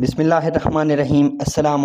बसमीम् अल्लाम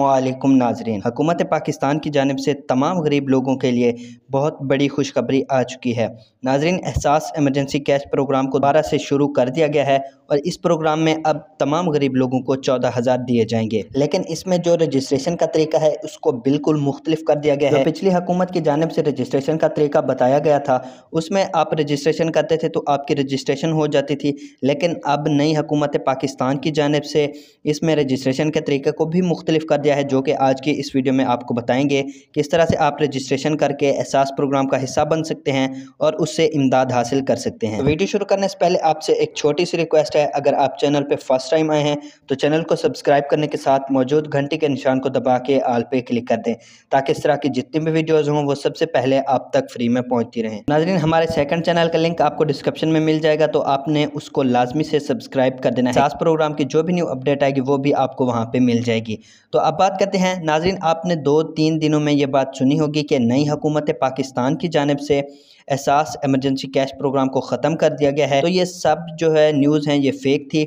नाजरीन हकूमत पाकिस्तान की जानब से तमाम गरीब लोगों के लिए बहुत बड़ी खुशखबरी आ चुकी है नाजरीन एहसास एमरजेंसी कैश प्रोग्राम को दोबारा से शुरू कर दिया गया है और इस प्रोग्राम में अब तमाम गरीब लोगों को चौदह हज़ार दिए जाएंगे लेकिन इसमें जो रजिस्ट्रेशन का तरीका है उसको बिल्कुल मुख्तलिफ कर दिया गया है पिछली हकूमत की जानब से रजिस्ट्रेशन का तरीका बताया गया था उसमें आप रजिस्ट्रेशन करते थे तो आपकी रजिस्ट्रेशन हो जाती थी लेकिन अब नई हकूमत पाकिस्तान की जानब से इसमें रजिस्ट्रेशन के तरीके को भी मुख्तलिफ कर दिया है जो कि आज की इस वीडियो में आपको बताएंगे कि इस तरह से आप रजिस्ट्रेशन करके एहसास प्रोग्राम का हिस्सा बन सकते हैं और उससे इमदाद हासिल कर सकते हैं वीडियो शुरू करने से पहले आपसे एक छोटी सी रिक्वेस्ट है अगर आप चैनल पर फर्स्ट टाइम आए हैं तो चैनल को सब्सक्राइब करने के साथ मौजूद घंटी के निशान को दबा के आल पे क्लिक कर दें ताकि इस तरह की जितनी भी वीडियोज़ हों वो सबसे पहले आप तक फ्री में पहुँचती रहें नाजरीन हमारे सेकंड चैनल का लिंक आपको डिस्क्रिप्शन में मिल जाएगा तो आपने उसको लाजमी से सब्सक्राइब कर देना है प्रोग्राम की जो भी न्यू अपडेट आएगी वो भी आपको वहाँ पर मिल जाएगी तो अब बात करते हैं नाजरीन आपने दो तीन दिनों में ये बात सुनी होगी कि नई हुकूमत पाकिस्तान की जानब से एहसास एमरजेंसी कैश प्रोग्राम को ख़त्म कर दिया गया है तो ये सब जो है न्यूज़ हैं ये फेक थी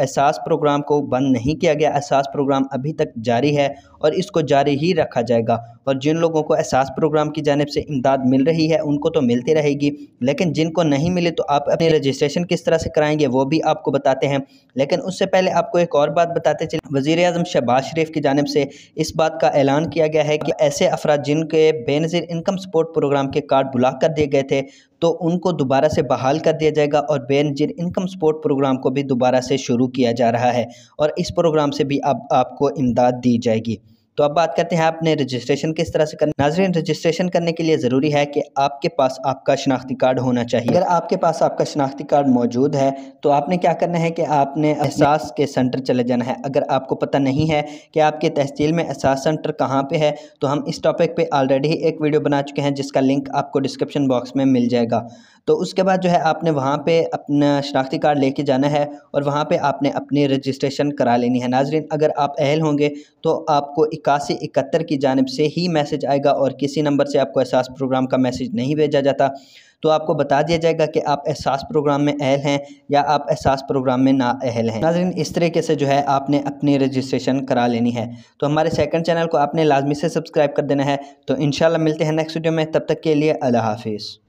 एहसास प्रोग्राम को बंद नहीं किया गया एहसास प्रोग्राम अभी तक जारी है और इसको जारी ही रखा जाएगा और जिन लोगों को एहसास प्रोग्राम की जानब से इमदाद मिल रही है उनको तो मिलती रहेगी लेकिन जिनको नहीं मिले तो आप अपनी रजिस्ट्रेशन किस तरह से कराएंगे वो भी आपको बताते हैं लेकिन उससे पहले आपको एक और बात बताते चले वज़ी अजम शहबाज शरीफ की जानब से इस बात का ऐलान किया गया है कि ऐसे अफराद जिनके बेनज़ीर इनकम सपोर्ट प्रोग्राम के कार्ड ब्लॉक कर दिए गए थे तो उनको दोबारा से बहाल कर दिया जाएगा और बेनजीर इनकम सपोर्ट प्रोग्राम को भी दोबारा से शुरू किया जा रहा है और इस प्रोग्राम से भी अब आपको इमदाद दी जाएगी तो अब बात करते हैं आपने रजिस्ट्रेशन किस तरह से करना नाजरीन रजिस्ट्रेशन करने के लिए ज़रूरी है कि आपके पास आपका शनाख्ती कार्ड होना चाहिए अगर आपके पास आपका शनाख्ती कार्ड मौजूद है तो आपने क्या करना है कि आपने एहसास के सेंटर चले जाना है अगर आपको पता नहीं है कि आपके तहसील में एहसास सेंटर कहाँ पर है तो हम इस टॉपिक पर ऑलरेडी एक वीडियो बना चुके हैं जिसका लिंक आपको डिस्क्रिप्शन बॉक्स में मिल जाएगा तो उसके बाद जो है आपने वहाँ पर अपना शनाख्ती कार्ड लेके जाना है और वहाँ पर आपने अपनी रजिस्ट्रेशन करा लेनी है नाजरीन अगर आप अहल होंगे तो आपको इक्यासी इकहत्तर की जानब से ही मैसेज आएगा और किसी नंबर से आपको एहसास प्रोग्राम का मैसेज नहीं भेजा जाता तो आपको बता दिया जाएगा कि आप एहसास प्रोग्राम में अहल हैं या आप एहसास प्रोग्राम में ना अहल हैं नाजरन इस तरीके से जो है आपने अपनी रजिस्ट्रेशन करा लेनी है तो हमारे सेकंड चैनल को आपने लाजमी से सब्सक्राइब कर देना है तो इनशाला मिलते हैं नेक्स्ट वीडियो में तब तक के लिए अल्लाह हाफिज़